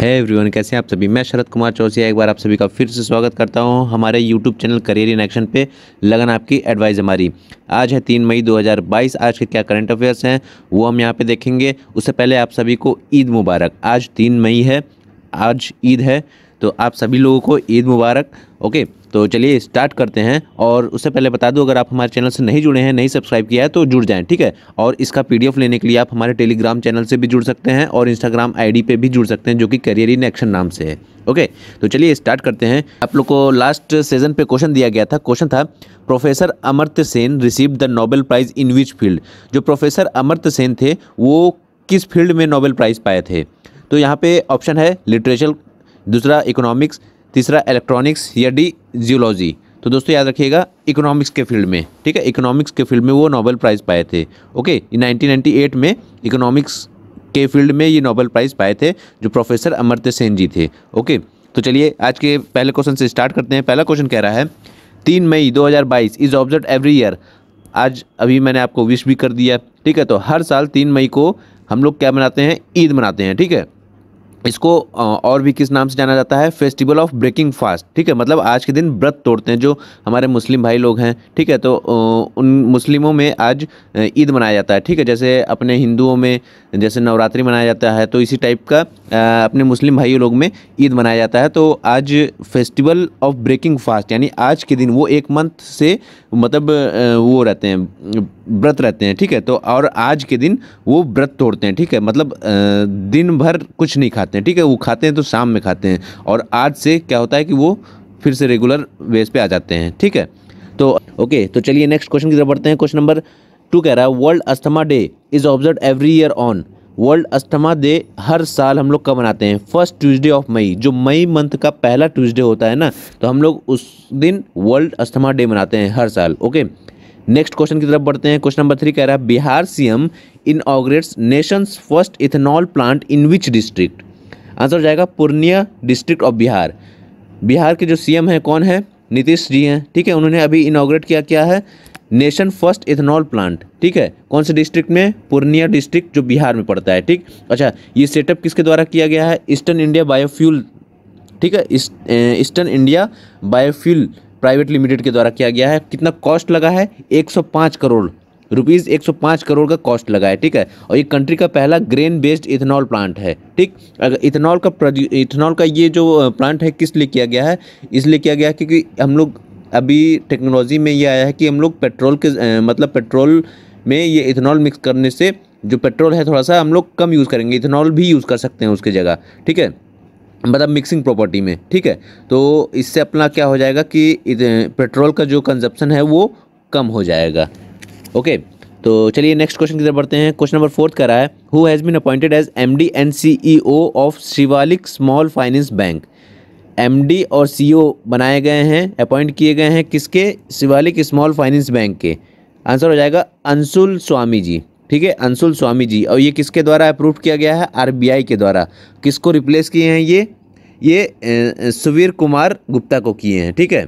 है एवरीवन कैसे आप सभी मैं शरद कुमार चौसिया एक बार आप सभी का फिर से स्वागत करता हूं हमारे YouTube channel career in action पे लगन आपकी एडवाइस हमारी आज है तीन मई 2022 आज के क्या करंट अफेयर्स हैं वो हम यहां पे देखेंगे उससे पहले आप सभी को ईद मुबारक आज तीन मई है आज ईद है तो आप सभी लोगों को ईद मुबारक ओके तो चलिए स्टार्ट करते हैं और उससे पहले बता दूँ अगर आप हमारे चैनल से नहीं जुड़े हैं नहीं सब्सक्राइब किया है तो जुड़ जाएँ ठीक है और इसका पी लेने के लिए आप हमारे टेलीग्राम चैनल से भी जुड़ सकते हैं और इंस्टाग्राम आई पे भी जुड़ सकते हैं जो कि करियर इन एक्शन नाम से है ओके तो चलिए स्टार्ट करते हैं आप लोग को लास्ट सेजन पे क्वेश्चन दिया गया था क्वेश्चन था professor Amartya Sen receive the Nobel prize in which field जो प्रोफेसर अमर्त्य सेन थे वो किस फील्ड में नोबेल प्राइज़ पाए थे तो यहाँ पे ऑप्शन है लिटरेचर दूसरा इकोनॉमिक्स तीसरा इलेक्ट्रॉनिक्स या डी जियोलॉजी तो दोस्तों याद रखिएगा इकोनॉमिक्स के फील्ड में ठीक है इकोनॉमिक्स के फील्ड में वो नोबेल प्राइज़ पाए थे ओके नाइनटीन में इकोनॉमिक्स के फील्ड में ये नोबेल प्राइज़ पाए थे जो प्रोफेसर अमर्त्य सेन जी थे ओके तो चलिए आज के पहले क्वेश्चन से स्टार्ट करते हैं पहला क्वेश्चन कह रहा है तीन मई 2022 इज़ ऑब्जर्व एवरी ईयर आज अभी मैंने आपको विश भी कर दिया ठीक है तो हर साल तीन मई को हम लोग क्या मनाते हैं ईद मनाते हैं ठीक है इसको और भी किस नाम से जाना जाता है फेस्टिवल ऑफ ब्रेकिंग फास्ट ठीक है मतलब आज के दिन व्रत तोड़ते हैं जो हमारे मुस्लिम भाई लोग हैं ठीक है तो उन मुस्लिमों में आज ईद मनाया जाता है ठीक है जैसे अपने हिंदुओं में जैसे नवरात्रि मनाया जाता है तो इसी टाइप का अपने मुस्लिम भाई लोग में ईद मनाया जाता है तो आज फेस्टिवल ऑफ ब्रेकिंग फास्ट यानी आज के दिन वो एक मंथ से मतलब वो रहते हैं व्रत रहते हैं ठीक है तो और आज के दिन वो व्रत तोड़ते हैं ठीक है मतलब दिन भर कुछ नहीं खाते खाते हैं ठीक है वो खाते हैं तो शाम में खाते हैं और आज से क्या होता है कि वो फिर से रेगुलर वेज पे आ जाते हैं ठीक है तो ओके तो चलिए नेक्स्ट क्वेश्चन की तरफ बढ़ते हैं क्वेश्चन नंबर टू कह रहा है world asthma day is observe every year on world asthma day हर साल हम लोग कब मनाते हैं फर्स्ट ट्यूजडे ऑफ मई जो मई मंथ का पहला ट्यूजडे होता है ना तो हम लोग उस दिन वर्ल्ड अस्थमा डे मनाते हैं हर साल ओके नेक्स्ट क्वेश्चन की तरफ बढ़ते हैं क्वेश्चन नंबर थ्री कह रहा है Bihar CM inaugurates nation's first ethanol plant in which district answer हो जाएगा पूर्णिया डिस्ट्रिक्ट ऑफ बिहार बिहार के जो सीएम हैं कौन है नीतीश जी हैं ठीक है उन्होंने अभी इनाग्रेट किया क्या है नेशन फर्स्ट इथेनॉल प्लांट ठीक है कौन से डिस्ट्रिक्ट में पूर्णिया डिस्ट्रिक्ट जो बिहार में पड़ता है ठीक अच्छा ये सेटअप किसके द्वारा किया गया है ईस्टर्न इंडिया बायोफ्यूल ठीक है eastern India biofuel private limited के द्वारा किया गया है कितना कॉस्ट लगा है 105 करोड़ रुपीज़ एक सौ करोड़ का कॉस्ट लगा है ठीक है और ये कंट्री का पहला ग्रेन बेस्ड इथेनॉल प्लांट है ठीक अगर इथेनॉल का इथेनॉल का ये जो प्लांट है किस लिए किया गया है इसलिए किया गया है क्योंकि हम लोग अभी टेक्नोलॉजी में ये आया है कि हम लोग पेट्रोल के मतलब पेट्रोल में ये इथेनॉल मिक्स करने से जो पेट्रोल है थोड़ा सा हम लोग कम यूज़ करेंगे इथेनॉल भी यूज़ कर सकते हैं उसकी जगह ठीक है मतलब मिक्सिंग प्रॉपर्टी में ठीक है तो इससे अपना क्या हो जाएगा कि पेट्रोल का जो कंजप्शन है वो कम हो जाएगा ओके तो चलिए नेक्स्ट क्वेश्चन की तरफ बढ़ते हैं क्वेश्चन नंबर फोर्थ कह रहा है who has been appointed as M D and C E O of Shivalik small finance bank M D और सी ओ e बनाए गए हैं अपॉइंट किए गए हैं किसके शिवालिक स्मॉल फाइनेंस बैंक के आंसर हो जाएगा अंशुल स्वामी जी ठीक है अंशुल स्वामी जी और ये किसके द्वारा अप्रूव किया गया है आरबीआई के द्वारा किसको रिप्लेस किए हैं ये ये सुवीर कुमार गुप्ता को किए हैं ठीक है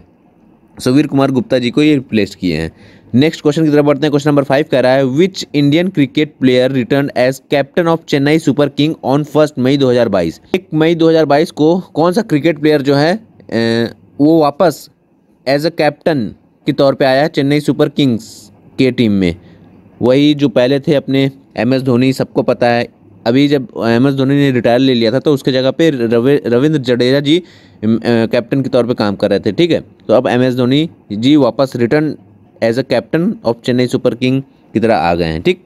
सुवीर कुमार गुप्ता जी को ये रिप्लेस किए हैं नेक्स्ट क्वेश्चन की तरफ बढ़ते हैं क्वेश्चन नंबर फाइव कह रहा है which Indian cricket player return as captain of Chennai super king on first May 2022 एक मई 2022 को कौन सा क्रिकेट प्लेयर जो है वो वापस एज अ कैप्टन के तौर पे आया है चेन्नई सुपर किंग्स के टीम में वही जो पहले थे अपने एम एस धोनी सबको पता है अभी जब एम एस धोनी ने रिटायर ले लिया था तो उसके जगह पे रविंद्र जडेजा जी कैप्टन के तौर पे काम कर रहे थे ठीक है तो अब एम एस धोनी जी वापस return as a captain of Chennai super king की तरह आ गए हैं ठीक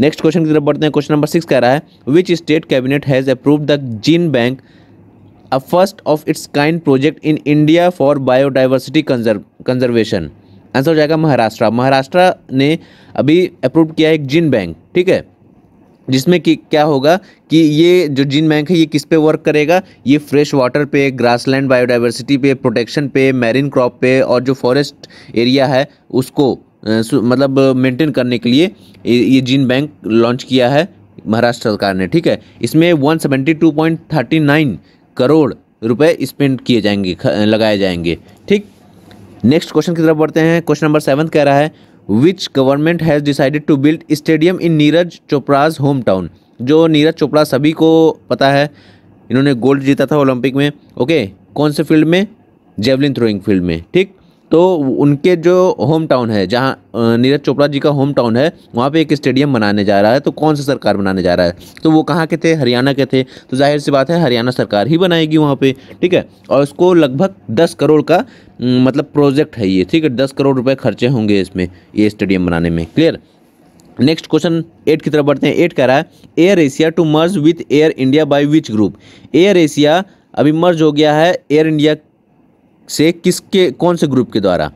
नेक्स्ट क्वेश्चन की तरफ बढ़ते हैं क्वेश्चन नंबर सिक्स कह रहा है which state cabinet has approve the gene bank a first of its kind project in India for biodiversity conservation answer हो जाएगा महाराष्ट्र महाराष्ट्र ने अभी अप्रूव किया है एक जीन बैंक ठीक है जिसमें कि क्या होगा कि ये जो जीन बैंक है ये किस पे वर्क करेगा ये फ्रेश वाटर पे ग्रासलैंड बायोडाइवर्सिटी पे प्रोटेक्शन पे मैरीन क्रॉप पे और जो फॉरेस्ट एरिया है उसको मतलब मेंटेन करने के लिए ये जीन बैंक लॉन्च किया है महाराष्ट्र सरकार ने ठीक है इसमें नाइन करोड़ रुपये स्पेंड किए जाएंगे लगाए जाएंगे ठीक नेक्स्ट क्वेश्चन की तरफ बढ़ते हैं क्वेश्चन नंबर सेवन कह रहा है which government has decided to build stadium in Neeraj Chopra's home town जो नीरज चोपड़ा सभी को पता है इन्होंने गोल्ड जीता था ओलंपिक में ओके कौन से फील्ड में जेवलिन थ्रोइंग फील्ड में ठीक तो उनके जो होम टाउन है जहाँ नीरज चोपड़ा जी का होम टाउन है वहाँ पे एक स्टेडियम बनाने जा रहा है तो कौन सा सरकार बनाने जा रहा है तो वो कहाँ के थे हरियाणा के थे तो जाहिर सी बात है हरियाणा सरकार ही बनाएगी वहाँ पे ठीक है और उसको लगभग दस करोड़ का मतलब प्रोजेक्ट है ये ठीक है दस करोड़ रुपये खर्चे होंगे इसमें ये स्टेडियम बनाने में क्लियर नेक्स्ट क्वेश्चन एट की तरफ बढ़ते हैं एट कह रहा है AirAsia to merge with Air India by which group AirAsia अभी मर्ज हो गया है एयर इंडिया से किसके कौन से ग्रुप के द्वारा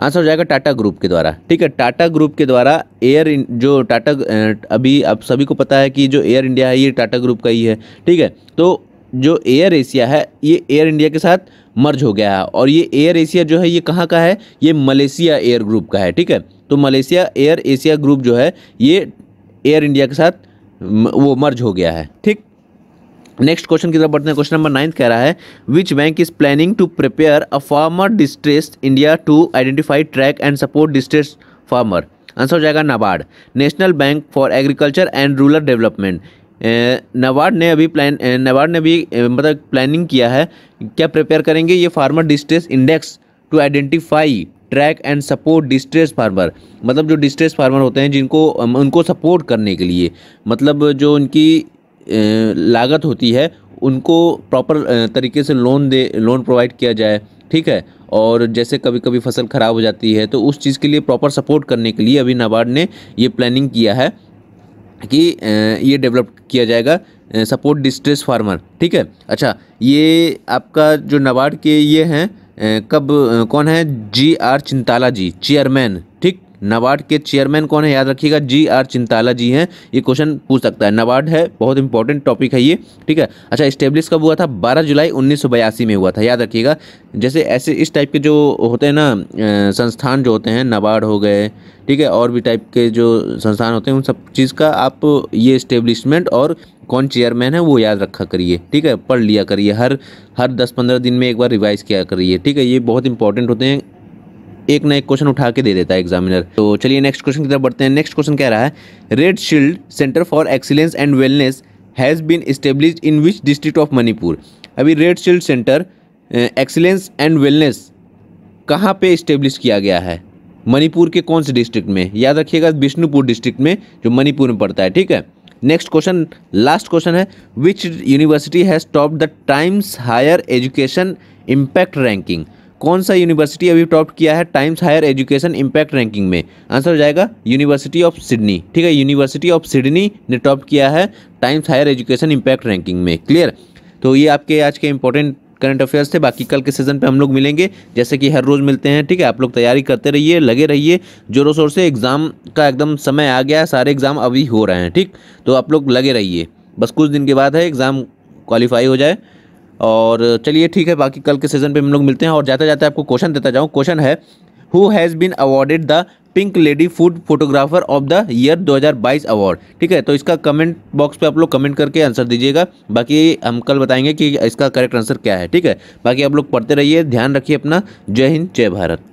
आंसर हो जाएगा टाटा ग्रुप के द्वारा ठीक है टाटा ग्रुप के द्वारा एयर जो टाटा अभी आप सभी को पता है कि जो एयर इंडिया है ये टाटा ग्रुप का ही है ठीक है तो जो एयर एशिया है ये एयर इंडिया के साथ मर्ज हो गया है और ये एयर एशिया जो है ये कहाँ का है ये मलेशिया एयर ग्रुप का है ठीक है तो मलेशिया एयर एशिया ग्रुप जो है ये एयर इंडिया के साथ वो मर्ज हो गया है ठीक नेक्स्ट क्वेश्चन की तरफ बढ़ते हैं क्वेश्चन नंबर नाइन्थ कह रहा है which bank is planning to prepare a farmer distress India to identify track and support distress farmer answer हो जाएगा NABARD national bank for agriculture and rural development NABARD ने अभी प्लान नवार्ड ने भी मतलब प्लानिंग किया है क्या प्रिपेयर करेंगे ये farmer distress index to identify track and support distress farmer मतलब जो डिस्ट्रेस फार्मर होते हैं जिनको उनको सपोर्ट करने के लिए मतलब जो उनकी लागत होती है उनको प्रॉपर तरीके से लोन दे लोन प्रोवाइड किया जाए ठीक है और जैसे कभी कभी फसल ख़राब हो जाती है तो उस चीज़ के लिए प्रॉपर सपोर्ट करने के लिए अभी नाबार्ड ने ये प्लानिंग किया है कि ये डेवलप किया जाएगा सपोर्ट डिस्ट्रेस फार्मर ठीक है अच्छा ये आपका जो नाबार्ड के ये हैं कब कौन है जी आर चिंताला जी चेयरमैन ठीक नाबार्ड के चेयरमैन कौन है याद रखिएगा जी आर चिंताला जी हैं ये क्वेश्चन पूछ सकता है नाबार्ड है बहुत इंपॉर्टेंट टॉपिक है ये ठीक है अच्छा स्टेब्लिश कब हुआ था बारह जुलाई उन्नीस में हुआ था याद रखिएगा जैसे ऐसे इस टाइप के जो होते हैं ना संस्थान जो होते हैं नाबार्ड हो गए ठीक है और भी टाइप के जो संस्थान होते हैं उन सब चीज़ का आप ये इस्टेब्लिशमेंट और कौन चेयरमैन है वो याद रखा करिए ठीक है पढ़ लिया करिए हर हर दस पंद्रह दिन में एक बार रिवाइज़ किया करिए ठीक है ये बहुत इंपॉर्टेंट होते हैं एक ना एक क्वेश्चन उठा के दे देता है एग्जामिनर तो चलिए नेक्स्ट क्वेश्चन की तरफ बढ़ते हैं नेक्स्ट क्वेश्चन कह रहा है red shield centre for excellence and wellness has been establish in which district of Manipur अभी red shield centre excellence and wellness कहाँ पे इस्टेब्लिश किया गया है मणिपुर के कौन से डिस्ट्रिक्ट में याद रखिएगा बिष्णुपुर डिस्ट्रिक्ट में जो मणिपुर में पड़ता है ठीक है नेक्स्ट क्वेश्चन लास्ट क्वेश्चन है which university has top the Times higher education impact ranking कौन सा यूनिवर्सिटी अभी टॉप किया है Times higher education impact ranking में आंसर हो जाएगा यूनिवर्सिटी ऑफ सिडनी ठीक है यूनिवर्सिटी ऑफ सिडनी ने टॉप किया है Times higher education impact ranking में क्लियर तो ये आपके आज के इंपॉर्टेंट करंट अफेयर्स थे बाकी कल के सीजन पे हम लोग मिलेंगे जैसे कि हर रोज़ मिलते हैं ठीक है आप लोग तैयारी करते रहिए लगे रहिए जोरों शोर से एग्ज़ाम का एकदम समय आ गया है सारे एग्ज़ाम अभी हो रहे हैं ठीक तो आप लोग लगे रहिए बस कुछ दिन के बाद है एग्ज़ाम क्वालिफाई हो जाए और चलिए ठीक है बाकी कल के सीज़न पे हम लोग मिलते हैं और जाते जाते आपको क्वेश्चन देता जाऊँ क्वेश्चन है who has been awarded the pink lady food photographer of the year 2022 award ठीक है तो इसका कमेंट बॉक्स पे आप लोग कमेंट करके आंसर दीजिएगा बाकी हम कल बताएंगे कि इसका करेक्ट आंसर क्या है ठीक है बाकी आप लोग पढ़ते रहिए ध्यान रखिए अपना जय हिंद जय भारत